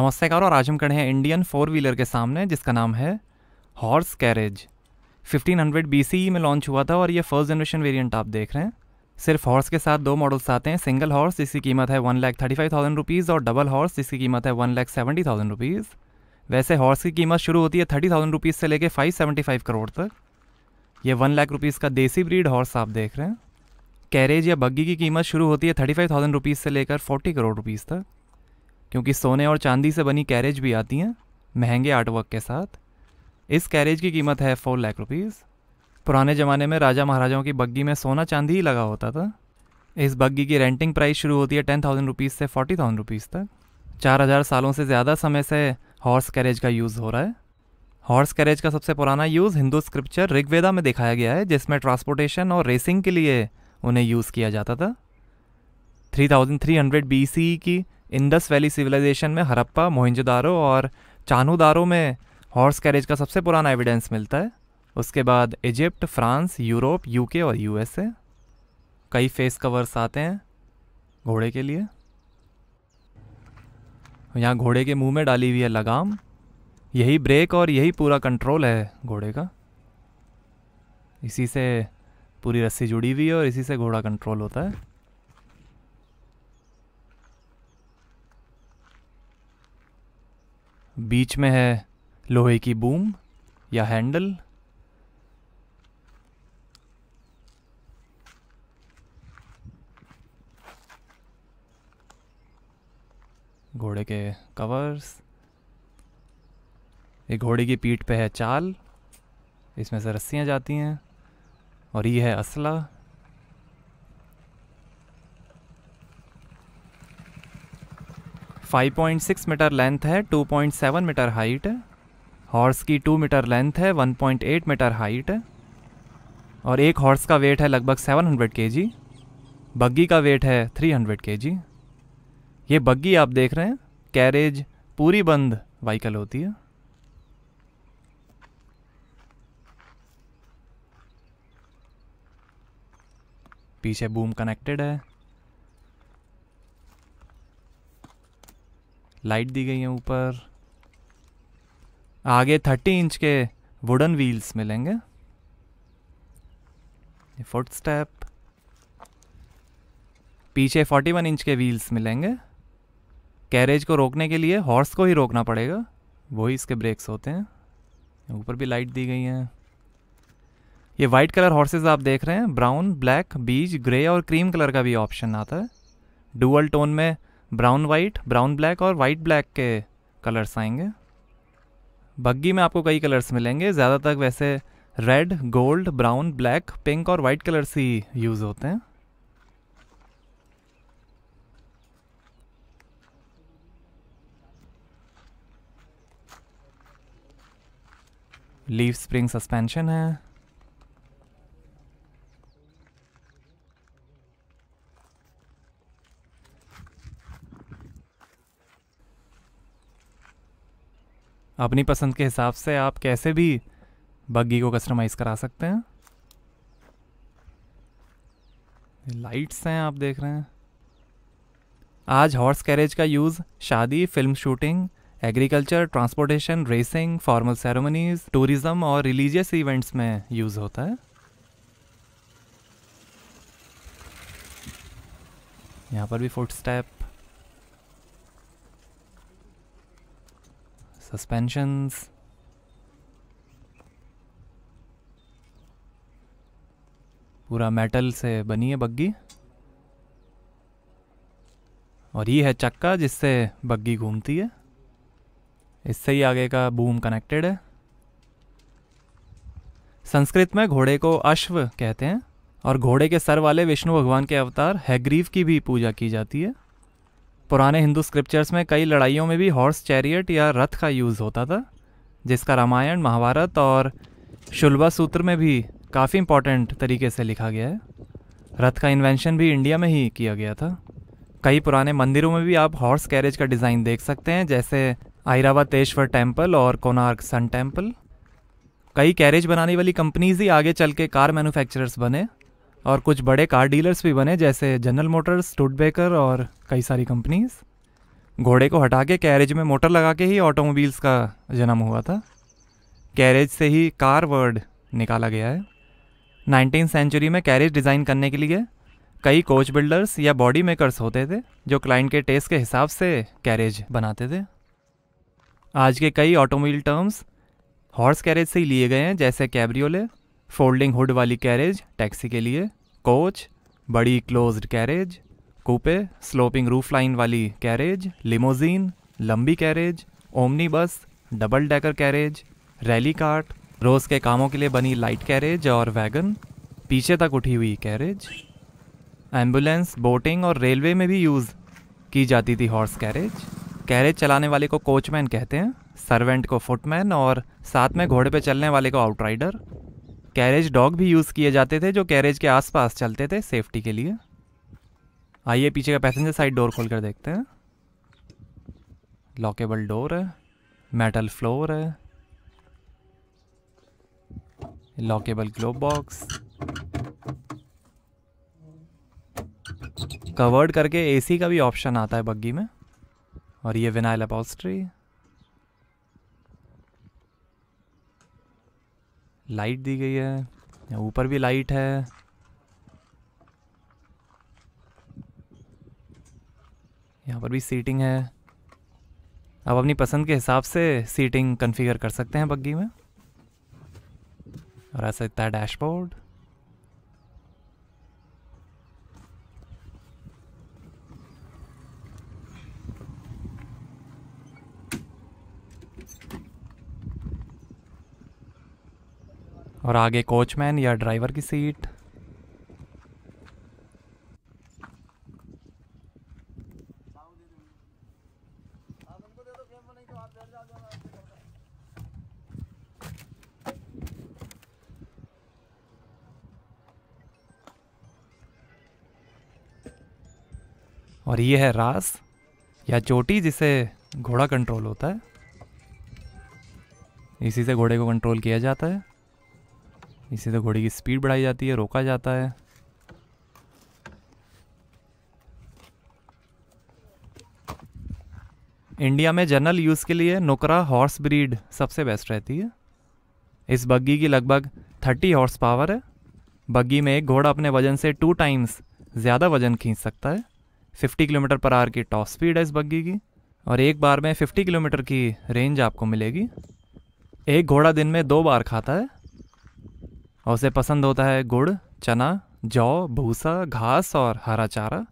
नमस्ते कार और आज हम खड़े हैं इंडियन फोर व्हीलर के सामने जिसका नाम है हॉर्स कैरेज 1500 हंड्रेड में लॉन्च हुआ था और ये फर्स्ट जनरेशन वेरिएंट आप देख रहे हैं सिर्फ हॉर्स के साथ दो मॉडल्स आते हैं सिंगल हॉर्स जिसकी कीमत है one lakh thirty five thousand rupees और डबल हॉर्स जिसकी कीमत है one lakh seventy thousand rupees वैसे हॉर्स की कीमत शुरू होती है थर्टी थाउजेंड रुपीज़ से लेकर फाइव सेवेंटी फाइव करोड़ तक ये वन लाख रुपीज़ का देसी ब्रीड हॉर्स आप देख रहे हैं कैरेज या बग्गी की कीमत शुरू होती है थर्टी फाइव थाउजेंड रुपीज़ से लेकर फोर्टी करोड़ रुपीज़ तक क्योंकि सोने और चांदी से बनी कैरेज भी आती हैं महंगे आर्टवर्क के साथ इस कैरेज की कीमत है फोर लाख रुपीज़ पुराने ज़माने में राजा महाराजाओं की बग्गी में सोना चांदी ही लगा होता था इस बग्गी की रेंटिंग प्राइस शुरू होती है टेन थाउजेंड रुपीज़ से फोर्टी थाउजेंड रुपीज़ तक चार हज़ार सालों से ज़्यादा समय से हॉर्स कैरेज का यूज़ हो रहा है हॉर्स कैरेज का सबसे पुराना यूज़ हिंदू स्क्रिप्चर ऋग्वेदा में दिखाया गया है जिसमें ट्रांसपोर्टेशन और रेसिंग के लिए उन्हें यूज़ किया जाता था three three thousand hundred B C की इंडस वैली सिविलाइजेशन में हरप्पा मोहिंजदारों और चानूदारों में हॉर्स कैरेज का सबसे पुराना एविडेंस मिलता है उसके बाद इजिप्ट फ्रांस यूरोप यूके और यूएसए कई फेस कवर्स आते हैं घोड़े के लिए यहाँ घोड़े के मुंह में डाली हुई है लगाम यही ब्रेक और यही पूरा कंट्रोल है घोड़े का इसी से पूरी रस्सी जुड़ी हुई है और इसी से घोड़ा कंट्रोल होता है बीच में है लोहे की बूम या हैंडल घोड़े के कवर्स एक घोड़े की पीठ पे है चाल इसमें से रस्सियाँ जाती हैं और ये है असला 5.6 मीटर लेंथ है 2.7 मीटर हाइट हॉर्स की 2 मीटर लेंथ है 1.8 मीटर हाइट और एक हॉर्स का वेट है लगभग 700 हंड्रेड के बग्गी का वेट है 300 हंड्रेड के ये बग्गी आप देख रहे हैं कैरेज पूरी बंद वाइकल होती है पीछे बूम कनेक्टेड है लाइट दी गई है ऊपर आगे थर्टी इंच के वुडन व्हील्स मिलेंगे फुट स्टेप पीछे फोर्टी वन इंच के व्हील्स मिलेंगे कैरेज को रोकने के लिए हॉर्स को ही रोकना पड़ेगा वही इसके ब्रेक्स होते हैं ऊपर भी लाइट दी गई हैं ये वाइट कलर हॉर्सेज आप देख रहे हैं ब्राउन ब्लैक बीज ग्रे और क्रीम कलर का भी ऑप्शन आता है डुअल टोन में ब्राउन वाइट ब्राउन ब्लैक और वाइट ब्लैक के कलर्स आएंगे बग्गी में आपको कई कलर्स मिलेंगे ज़्यादातर वैसे red gold brown black pink और वाइट कलर्स ही यूज़ होते हैं लीव स्प्रिंग सस्पेंशन है अपनी पसंद के हिसाब से आप कैसे भी बग्गी को कस्टमाइज़ करा सकते हैं लाइट्स हैं आप देख रहे हैं आज हॉर्स कैरेज का यूज़ शादी film shooting agriculture transportation racing formal ceremonies tourism और रिलीजियस इवेंट्स में यूज़ होता है यहाँ पर भी फुट स्टेप suspensions. पूरा मेटल से बनी है बग्गी और ये है चक्का जिससे बग्गी घूमती है इससे ही आगे का बूम कनेक्टेड है संस्कृत में घोड़े को अश्व कहते हैं और घोड़े के सर वाले विष्णु भगवान के अवतार हैग्रीव की भी पूजा की जाती है पुराने हिंदू स्क्रिप्चर्स में कई लड़ाइयों में भी हॉर्स चैरियट या रथ का यूज़ होता था जिसका रामायण महाभारत और शुल्बा सूत्र में भी काफ़ी इंपॉर्टेंट तरीके से लिखा गया है रथ का इन्वेंशन भी इंडिया में ही किया गया था कई पुराने मंदिरों में भी आप हॉर्स कैरेज का डिज़ाइन देख सकते हैं जैसे आयरावतेश्वर टेम्पल और कोनार्क सन टेम्पल कई कैरेज बनाने वाली कंपनीज ही आगे चल के कार मैन्युफैक्चरर्स बने और कुछ बड़े कार डीलर्स भी बने जैसे जनरल मोटर्स टूटबेकर और कई सारी कंपनीज घोड़े को हटा के कैरेज में मोटर लगा के ही ऑटोमोबाइल्स का जन्म हुआ था कैरेज से ही कार वर्ड निकाला गया है नाइनटीन सेंचुरी में कैरेज डिज़ाइन करने के लिए कई कोच बिल्डर्स या बॉडी मेकर्स होते थे जो क्लाइंट के टेस्ट के हिसाब से कैरेज बनाते थे आज के कई ऑटोमोबाइल टर्म्स हॉर्स कैरेज से ही लिए गए हैं जैसे कैब्रियोले फोल्डिंग हुड वाली कैरेज टैक्सी के लिए कोच बड़ी closed carriage coupe sloping roof line वाली कैरेज लिमोजीन लंबी carriage omnibus double decker carriage rally cart रोज़ के कामों के लिए बनी लाइट कैरेज और वैगन पीछे तक उठी हुई कैरेज एम्बुलेंस बोटिंग और रेलवे में भी यूज़ की जाती थी हॉर्स कैरेज कैरेज चलाने वाले को कोचमैन कहते हैं सर्वेंट को फुटमैन और साथ में घोड़े पे चलने वाले को आउटराइडर कैरेज डॉग भी यूज़ किए जाते थे जो कैरेज के आसपास चलते थे सेफ्टी के लिए आइए पीछे का पैसेंजर साइड डोर खोल कर देखते हैं लॉकेबल डोर है मेटल फ्लोर है लॉकेबल ग्लोब बॉक्स कवर्ड करके एसी का भी ऑप्शन आता है बग्गी में और ये विनाइल अपॉस्ट्री लाइट दी गई है यहाँ ऊपर भी लाइट है यहाँ पर भी सीटिंग है आप अपनी पसंद के हिसाब से सीटिंग कन्फिगर कर सकते हैं बग्गी में और ऐसा इतना डैशबोर्ड। है डैशबोर्ड और आगे कोचमैन या ड्राइवर की सीट और ये है रास या चोटी जिसे घोड़ा कंट्रोल होता है इसी से घोड़े को कंट्रोल किया जाता है इसी से घोड़े की स्पीड बढ़ाई जाती है रोका जाता है इंडिया में जनरल यूज़ के लिए नोकरा हॉर्स ब्रीड सबसे बेस्ट रहती है इस बग्गी की लगभग 30 हॉर्स पावर है बग्गी में एक घोड़ा अपने वजन से टू टाइम्स ज़्यादा वजन खींच सकता है 50 किलोमीटर पर आर की टॉप स्पीड है इस बग्गी की और एक बार में 50 किलोमीटर की रेंज आपको मिलेगी एक घोड़ा दिन में दो बार खाता है और उसे पसंद होता है गुड़ चना जौ भूसा घास और हरा चारा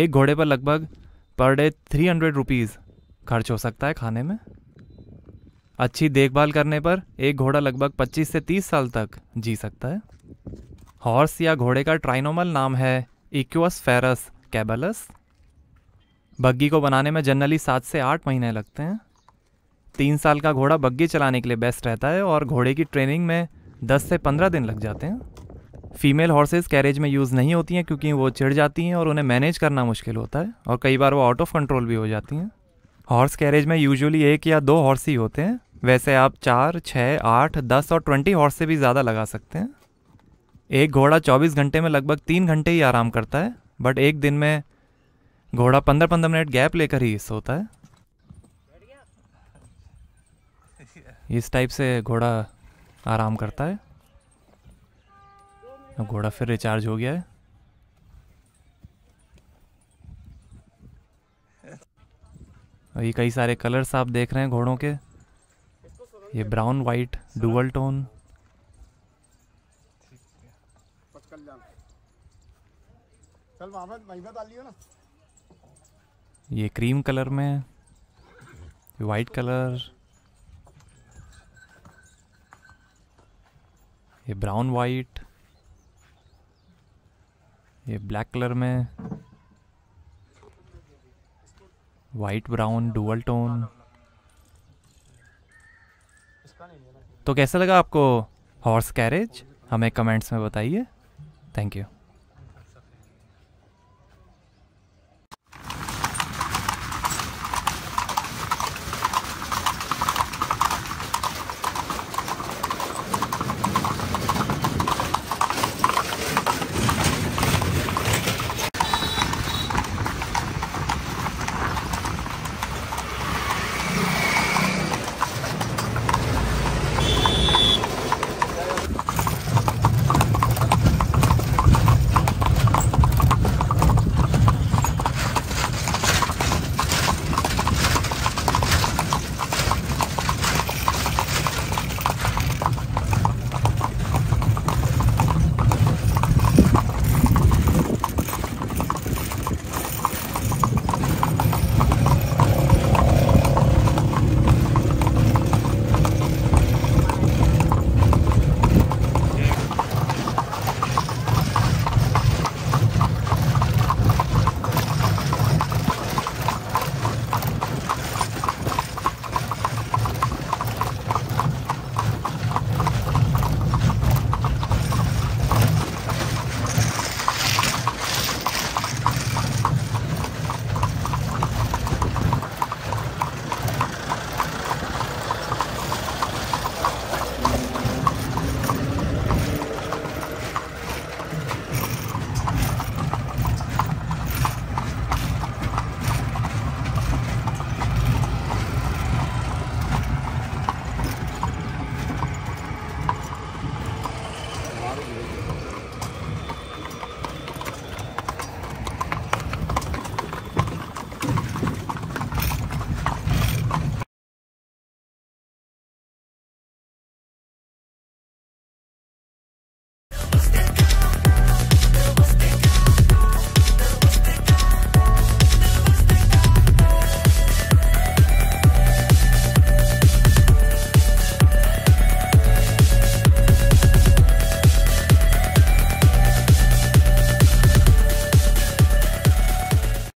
एक घोड़े पर लगभग per day three hundred rupees खर्च हो सकता है खाने में अच्छी देखभाल करने पर एक घोड़ा लगभग 25 से 30 साल तक जी सकता है हॉर्स या घोड़े का ट्राइनोमल नाम है इक्वस फेरस कैबलस बग्गी को बनाने में जनरली सात से आठ महीने लगते हैं तीन साल का घोड़ा बग्गी चलाने के लिए बेस्ट रहता है और घोड़े की ट्रेनिंग में दस से पंद्रह दिन लग जाते हैं फीमेल हॉर्सेस कैरेज में यूज़ नहीं होती हैं क्योंकि वो चिढ़ जाती हैं और उन्हें मैनेज करना मुश्किल होता है और कई बार वो आउट ऑफ कंट्रोल भी हो जाती हैं हॉर्स कैरेज में यूजुअली एक या दो हॉर्स ही होते हैं वैसे आप चार छः आठ दस और ट्वेंटी हॉर्स से भी ज़्यादा लगा सकते हैं एक घोड़ा चौबीस घंटे में लगभग तीन घंटे ही आराम करता है बट एक दिन में घोड़ा पंद्रह पंद्रह मिनट गैप लेकर ही सोता है इस टाइप से घोड़ा आराम करता है अब घोड़ा फिर रिचार्ज हो गया है और ये कई सारे कलर्स आप देख रहे हैं घोड़ों के ये ब्राउन वाइट डुअल टोन ये क्रीम कलर में वाइट कलर ये ब्राउन वाइट ये ब्लैक कलर में वाइट ब्राउन डुअल टोन तो कैसा लगा आपको हॉर्स कैरेज हमें कमेंट्स में बताइए थैंक यू